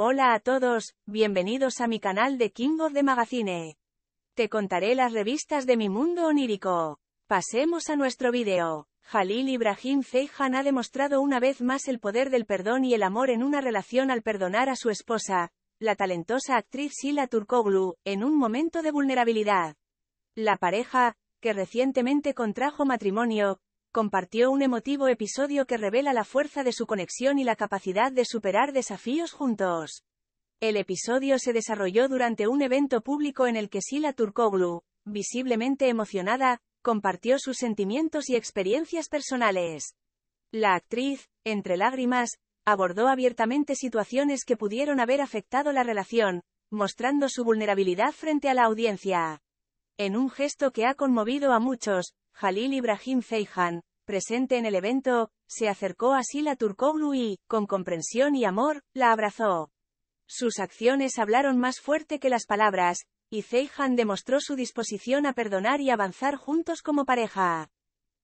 Hola a todos, bienvenidos a mi canal de King de Magazine. Te contaré las revistas de mi mundo onírico. Pasemos a nuestro vídeo. Jalil Ibrahim Feijan ha demostrado una vez más el poder del perdón y el amor en una relación al perdonar a su esposa, la talentosa actriz Sila Turkoglu, en un momento de vulnerabilidad. La pareja, que recientemente contrajo matrimonio, compartió un emotivo episodio que revela la fuerza de su conexión y la capacidad de superar desafíos juntos. El episodio se desarrolló durante un evento público en el que Sila Turkoglu, visiblemente emocionada, compartió sus sentimientos y experiencias personales. La actriz, entre lágrimas, abordó abiertamente situaciones que pudieron haber afectado la relación, mostrando su vulnerabilidad frente a la audiencia. En un gesto que ha conmovido a muchos, Jalil Ibrahim Feijan, presente en el evento, se acercó a Sila Turkoglu y, con comprensión y amor, la abrazó. Sus acciones hablaron más fuerte que las palabras, y Feijan demostró su disposición a perdonar y avanzar juntos como pareja.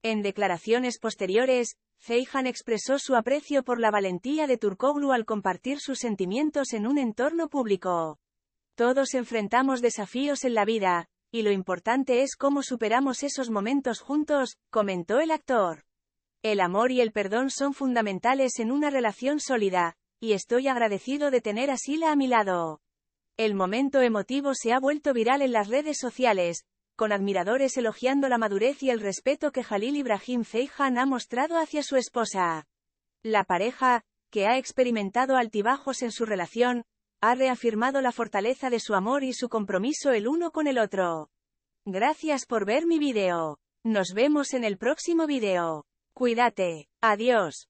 En declaraciones posteriores, Feijan expresó su aprecio por la valentía de Turkoglu al compartir sus sentimientos en un entorno público. Todos enfrentamos desafíos en la vida, y lo importante es cómo superamos esos momentos juntos, comentó el actor. El amor y el perdón son fundamentales en una relación sólida, y estoy agradecido de tener a Sila a mi lado. El momento emotivo se ha vuelto viral en las redes sociales, con admiradores elogiando la madurez y el respeto que Jalil Ibrahim Feijan ha mostrado hacia su esposa. La pareja, que ha experimentado altibajos en su relación, ha reafirmado la fortaleza de su amor y su compromiso el uno con el otro. Gracias por ver mi video. Nos vemos en el próximo video. Cuídate. Adiós.